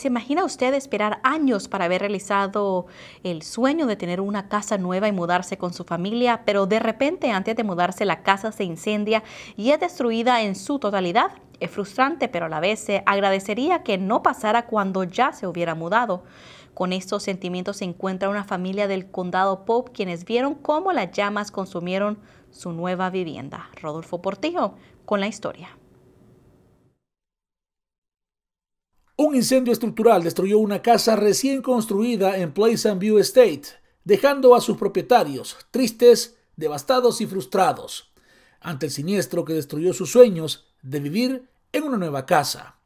¿Se imagina usted esperar años para haber realizado el sueño de tener una casa nueva y mudarse con su familia, pero de repente antes de mudarse la casa se incendia y es destruida en su totalidad? Es frustrante, pero a la vez se agradecería que no pasara cuando ya se hubiera mudado. Con estos sentimientos se encuentra una familia del condado Pope quienes vieron cómo las llamas consumieron su nueva vivienda. Rodolfo Portillo con la historia. Un incendio estructural destruyó una casa recién construida en Pleasant View Estate, dejando a sus propietarios tristes, devastados y frustrados, ante el siniestro que destruyó sus sueños de vivir en una nueva casa.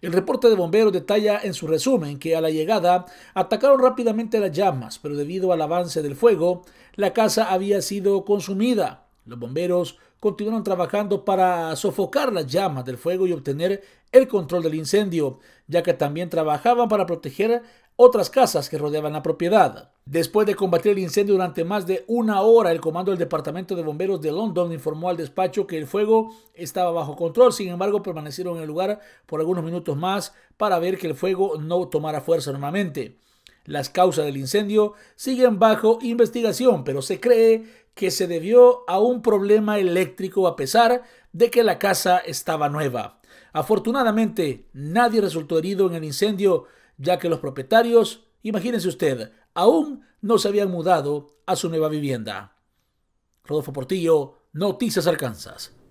El reporte de bomberos detalla en su resumen que a la llegada atacaron rápidamente las llamas, pero debido al avance del fuego, la casa había sido consumida. Los bomberos continuaron trabajando para sofocar las llamas del fuego y obtener el control del incendio, ya que también trabajaban para proteger otras casas que rodeaban la propiedad. Después de combatir el incendio durante más de una hora, el comando del Departamento de Bomberos de London informó al despacho que el fuego estaba bajo control, sin embargo permanecieron en el lugar por algunos minutos más para ver que el fuego no tomara fuerza nuevamente. Las causas del incendio siguen bajo investigación, pero se cree que se debió a un problema eléctrico a pesar de que la casa estaba nueva. Afortunadamente, nadie resultó herido en el incendio, ya que los propietarios, imagínense usted, aún no se habían mudado a su nueva vivienda. Rodolfo Portillo, Noticias Arkansas.